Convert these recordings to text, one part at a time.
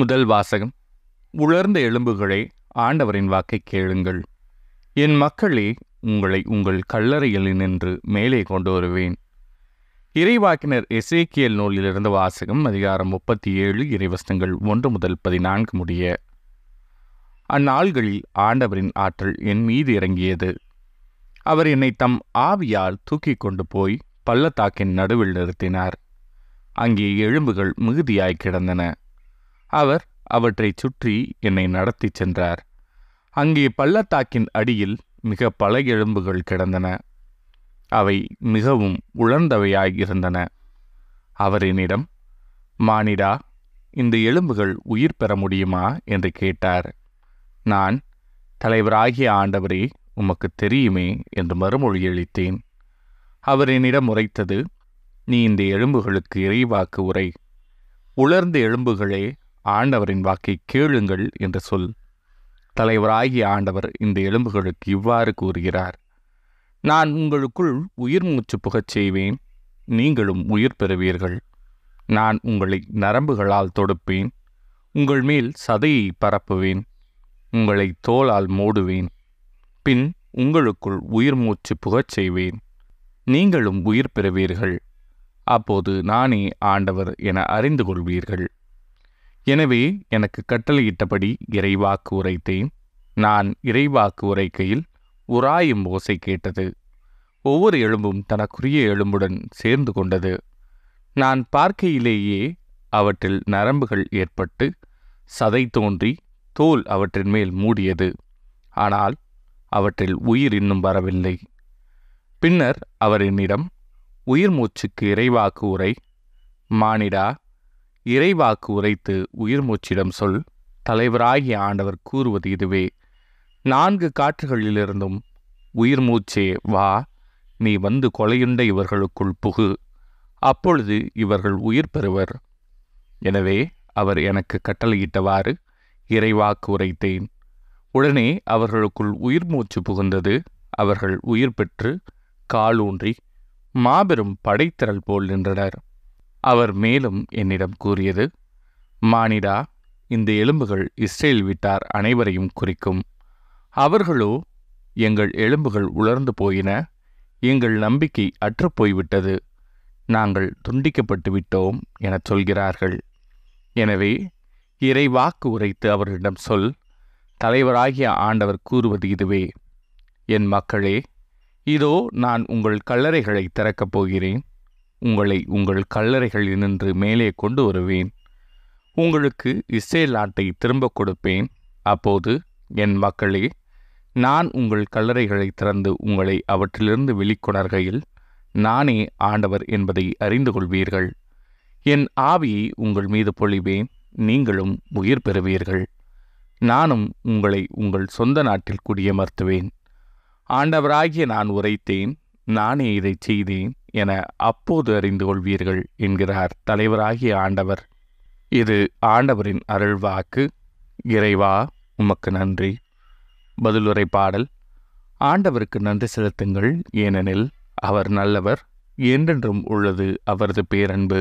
முதல் வாசகம் உலர்ந்த எலும்புகளே ஆண்டவரின் வாக்கை கேளுங்கள் என் மக்களே உங்களை உங்கள் கல்லறைகளில் நின்று மேலே கொண்டு வருவேன் இறைவாக்கினர் எசேக்கியல் நூலிலிருந்து வாசகம் அதிகாரம் முப்பத்தி ஏழு இறைவசங்கள் ஒன்று முதல் பதினான்கு முடிய அந்நாள்களில் ஆண்டவரின் ஆற்றல் என் மீது இறங்கியது அவர் என்னை தம் ஆவியால் தூக்கி கொண்டு போய் பள்ளத்தாக்கின் நடுவில் நிறுத்தினார் அங்கே எலும்புகள் மிகுதியாய் கிடந்தன அவர் அவற்றைச் சுற்றி என்னை நடத்தி சென்றார் அங்கே பள்ளத்தாக்கின் அடியில் மிக பல எலும்புகள் கிடந்தன அவை மிகவும் உலர்ந்தவையாயிருந்தன அவர் என்னிடம் மானிடா இந்த எலும்புகள் உயிர் பெற முடியுமா என்று கேட்டார் நான் தலைவராகிய ஆண்டவரே உமக்கு தெரியுமே என்று மறுமொழி அளித்தேன் அவர் என்னிடம் உரைத்தது நீ இந்த எலும்புகளுக்கு இறைவாக்கு உரை உலர்ந்த எலும்புகளே ஆண்டவரின் வாக்கை கேளுங்கள் என்று சொல் தலைவராகிய ஆண்டவர் இந்த எலும்புகளுக்கு இவ்வாறு கூறுகிறார் நான் உங்களுக்குள் உயிர் மூச்சு புகச் செய்வேன் நீங்களும் உயிர் பெறுவீர்கள் நான் உங்களை நரம்புகளால் தொடுப்பேன் உங்கள் மேல் சதையை பரப்புவேன் உங்களை தோளால் மூடுவேன் பின் உங்களுக்குள் உயிர் மூச்சு புகச் செய்வேன் நீங்களும் உயிர் பெறுவீர்கள் அப்போது நானே ஆண்டவர் என அறிந்து கொள்வீர்கள் எனவே எனக்கு கட்டளையிட்டபடி இறைவாக்கு உரைத்தேன் நான் இறைவாக்கு உரைக்கையில் உராயும் ஓசை கேட்டது ஒவ்வொரு எலும்பும் தனக்குரிய எலும்புடன் சேர்ந்து கொண்டது நான் பார்க்கையிலேயே அவற்றில் நரம்புகள் ஏற்பட்டு சதை தோன்றி தோல் அவற்றின் மேல் மூடியது ஆனால் அவற்றில் உயிர் இன்னும் வரவில்லை பின்னர் அவர் என்னிடம் உயிர் மூச்சுக்கு இறைவாக்கு உரை மானிடா இறைவாக்கு உரைத்து உயிர் மூச்சிடம் சொல் தலைவராகிய ஆண்டவர் கூறுவது இதுவே நான்கு காற்றுகளிலிருந்தும் உயிர் மூச்சே வா நீ வந்து கொலையுண்ட இவர்களுக்குள் புகு அப்பொழுது இவர்கள் உயிர் பெறுவர் எனவே அவர் எனக்கு கட்டளையிட்டவாறு இறைவாக்கு உரைத்தேன் உடனே அவர்களுக்குள் உயிர் மூச்சு புகுந்தது அவர்கள் உயிர் பெற்று காலூன்றி மாபெரும் படைத்திரள் போல் நின்றனர் அவர் மேலும் என்னிடம் கூறியது மானிடா இந்த எலும்புகள் இஸ்ரேல் விட்டார் அனைவரையும் குறிக்கும் அவர்களோ எங்கள் எலும்புகள் உலர்ந்து போயின எங்கள் நம்பிக்கை அற்றுப்போய்விட்டது நாங்கள் துண்டிக்கப்பட்டு விட்டோம் எனச் சொல்கிறார்கள் எனவே இறை வாக்கு உரைத்து அவர்களிடம் சொல் தலைவராகிய ஆண்டவர் கூறுவது இதுவே என் மக்களே இதோ நான் உங்கள் கல்லறைகளை திறக்கப் போகிறேன் உங்களை உங்கள் கல்லறைகளில் நின்று மேலே கொண்டு வருவேன் உங்களுக்கு இஸ்ரேல் நாட்டை திரும்ப கொடுப்பேன் அப்போது என் மக்களே நான் உங்கள் கல்லறைகளை திறந்து உங்களை அவற்றிலிருந்து வெளிக்கொணர்கையில் நானே ஆண்டவர் என்பதை அறிந்து கொள்வீர்கள் என் ஆவியை உங்கள் மீது பொழிவேன் நீங்களும் உயிர் பெறுவீர்கள் நானும் உங்களை உங்கள் சொந்த நாட்டில் குடியமர்த்துவேன் ஆண்டவராகிய நான் உரைத்தேன் நானே இதை செய்தேன் என அப்போது அறிந்து கொள்வீர்கள் என்கிறார் தலைவராகிய ஆண்டவர் இது ஆண்டவரின் அருள்வாக்கு இறைவா உமக்கு நன்றி பதிலுரை பாடல் ஆண்டவருக்கு நன்றி செலுத்துங்கள் ஏனெனில் அவர் நல்லவர் என்றென்றும் உள்ளது அவரது பேரன்பு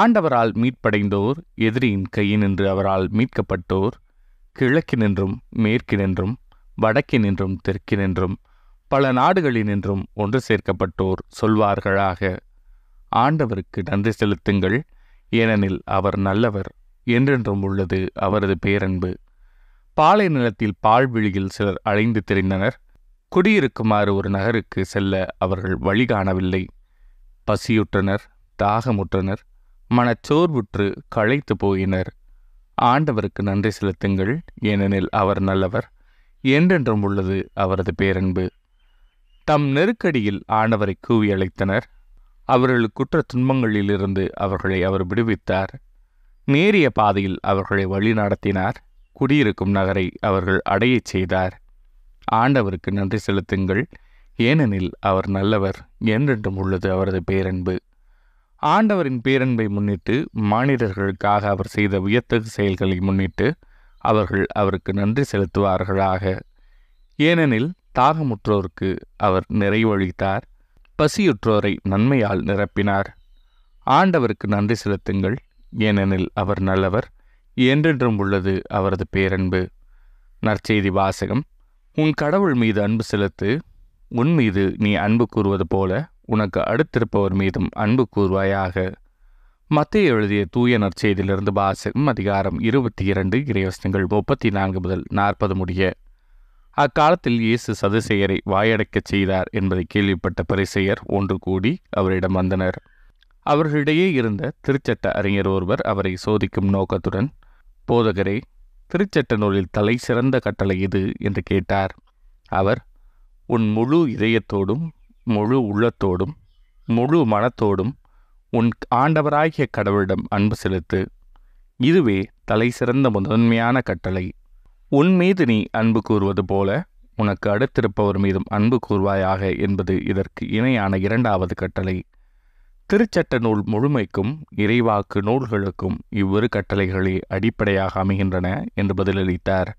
ஆண்டவரால் மீட்படைந்தோர் எதிரியின் கையினின்று அவரால் மீட்கப்பட்டோர் கிழக்கினின்றும் மேற்கினின்றும் வடக்கினின்றும் தெற்கினின்றும் பல நாடுகளினின்றும் ஒன்று சேர்க்கப்பட்டோர் சொல்வார்களாக ஆண்டவருக்கு நன்றி செலுத்துங்கள் ஏனெனில் அவர் நல்லவர் என்றென்றும் உள்ளது அவரது பேரன்பு பாலை நிலத்தில் பால்விழியில் சிலர் அழைந்து திரிந்தனர் குடியிருக்குமாறு ஒரு நகருக்கு செல்ல அவர்கள் வழி காணவில்லை பசியுற்றனர் தாகமுற்றனர் மனச்சோர்வுற்று களைத்து போயினர் ஆண்டவருக்கு நன்றி செலுத்துங்கள் ஏனெனில் அவர் நல்லவர் என்றென்றும் உள்ளது அவரது பேரன்பு தம் நெருக்கடியில் ஆண்டவரை கூவி அழைத்தனர் அவர்கள் குற்ற துன்பங்களிலிருந்து அவர்களை அவர் விடுவித்தார் நேரிய பாதையில் அவர்களை வழி நடத்தினார் குடியிருக்கும் நகரை அவர்கள் அடையச் செய்தார் ஆண்டவருக்கு நன்றி செலுத்துங்கள் ஏனெனில் அவர் நல்லவர் என்றென்றும் உள்ளது அவரது பேரன்பு ஆண்டவரின் பேரன்பை முன்னிட்டு மானிடர்களுக்காக அவர் செய்த வியத்தகு செயல்களை முன்னிட்டு அவர்கள் அவருக்கு நன்றி செலுத்துவார்களாக ஏனெனில் தாகமுற்றோருக்கு அவர் நிறைவழித்தார் பசியுற்றோரை நன்மையால் நிரப்பினார் ஆண்டவருக்கு நன்றி செலுத்துங்கள் ஏனெனில் அவர் நல்லவர் என்றென்றும் உள்ளது அவரது பேரன்பு நற்செய்தி வாசகம் உன் கடவுள் மீது அன்பு செலுத்து உன் மீது நீ அன்பு கூறுவது போல உனக்கு அடுத்திருப்பவர் மீதும் அன்பு கூறுவாயாக மத்திய எழுதிய தூய நற்செய்தியிலிருந்து வாசகம் அதிகாரம் இருபத்தி இரண்டு இறைவசனங்கள் முப்பத்தி நான்கு முதல் நாற்பது முடிய அக்காலத்தில் இயேசு சதுசெயரை வாயடைக்கச் செய்தார் என்பதை கேள்விப்பட்ட பரிசெயர் ஒன்று கூடி அவரிடம் வந்தனர் அவர்களிடையே இருந்த திருச்சட்ட அறிஞர் ஒருவர் அவரை சோதிக்கும் நோக்கத்துடன் போதகரே திருச்சட்ட நூலில் தலை சிறந்த கட்டளை இது என்று கேட்டார் அவர் உன் முழு இதயத்தோடும் முழு உள்ளத்தோடும் முழு மனத்தோடும் உன் ஆண்டவராகிய கடவுளிடம் அன்பு செலுத்து இதுவே தலை சிறந்த முதன்மையான கட்டளை உன் மீது நீ அன்பு கூறுவது போல உனக்கு அடுத்திருப்பவர் மீதும் அன்பு கூறுவாயாக என்பது இதற்கு இணையான இரண்டாவது கட்டளை திருச்சட்ட நூல் முழுமைக்கும் இறைவாக்கு நூல்களுக்கும் இவ்விரு கட்டளைகளே அடிப்படையாக அமைகின்றன என்று பதிலளித்தார்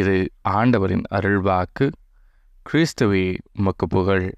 இது ஆண்டவரின் அருள்வாக்கு கிறிஸ்துவே உமக்கு புகழ்